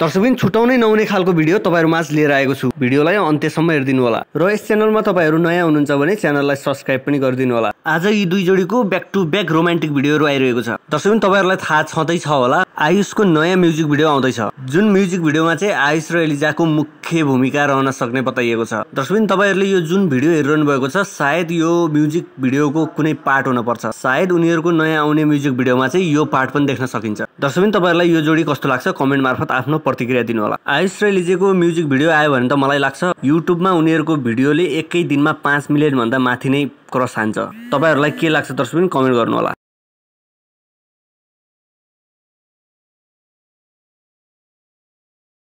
दर्शकबिन छुटाउनै नहुने खालको भिडियो तपाईँहरूमाझ लिएर आएको छु भिडियोलाई अन्त्यसम्म हेरिदिनु होला र यस च्यानलमा तपाईँहरू नयाँ हुनुहुन्छ भने च्यानललाई सब्सक्राइब पनि गरिदिनु होला आज यी दुई जोडीको ब्याक टु ब्याक रोमान्टिक भिडियोहरू आइरहेको छ दर्शकबिन तपाईँहरूलाई थाहा छँदैछ होला आयुषको नयाँ म्युजिक भिडियो आउँदैछ जुन म्युजिक भिडियोमा चाहिँ आयुष र एलिजाको मुख्य भूमिका रहन सक्ने बताइएको छ दर्शकबिन तपाईँहरूले यो जुन भिडियो हेरिरहनु भएको छ सायद यो म्युजिक भिडियोको कुनै पार्ट हुनपर्छ सायद उनीहरूको नयाँ आउने म्युजिक भिडियोमा चाहिँ यो पार्ट पनि देख्न सकिन्छ दर्शकबिन तपाईँहरूलाई यो जोडी कस्तो लाग्छ कमेन्ट मार्फत आफ्नो प्रतिक्रिया होला आयुष लिजेको म्युजिक भिडियो आयो भने त मलाई लाग्छ युट्युबमा उनीहरूको भिडियोले एकै दिनमा पाँच मिलियनभन्दा माथि नै क्रस हान्छ तपाईँहरूलाई के लाग्छ दर्शक कमेन्ट गर्नुहोला